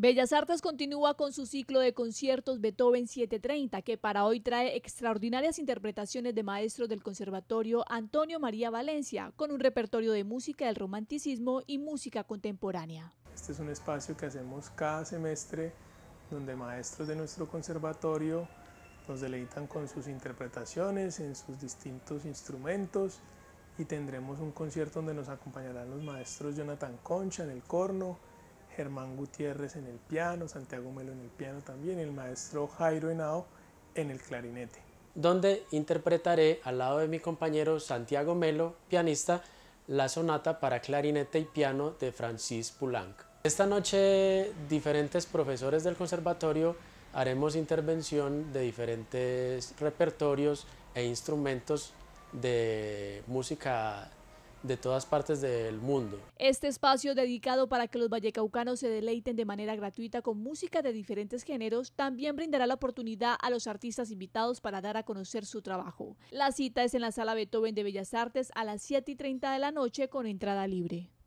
Bellas Artes continúa con su ciclo de conciertos Beethoven 730, que para hoy trae extraordinarias interpretaciones de maestros del Conservatorio Antonio María Valencia, con un repertorio de música del romanticismo y música contemporánea. Este es un espacio que hacemos cada semestre, donde maestros de nuestro conservatorio nos deleitan con sus interpretaciones en sus distintos instrumentos y tendremos un concierto donde nos acompañarán los maestros Jonathan Concha en el corno, Germán Gutiérrez en el piano, Santiago Melo en el piano también, el maestro Jairo Henao en el clarinete. Donde interpretaré al lado de mi compañero Santiago Melo, pianista, la sonata para clarinete y piano de Francis Poulenc. Esta noche diferentes profesores del conservatorio haremos intervención de diferentes repertorios e instrumentos de música de todas partes del mundo. Este espacio dedicado para que los vallecaucanos se deleiten de manera gratuita con música de diferentes géneros también brindará la oportunidad a los artistas invitados para dar a conocer su trabajo. La cita es en la Sala Beethoven de Bellas Artes a las 7 y 30 de la noche con entrada libre.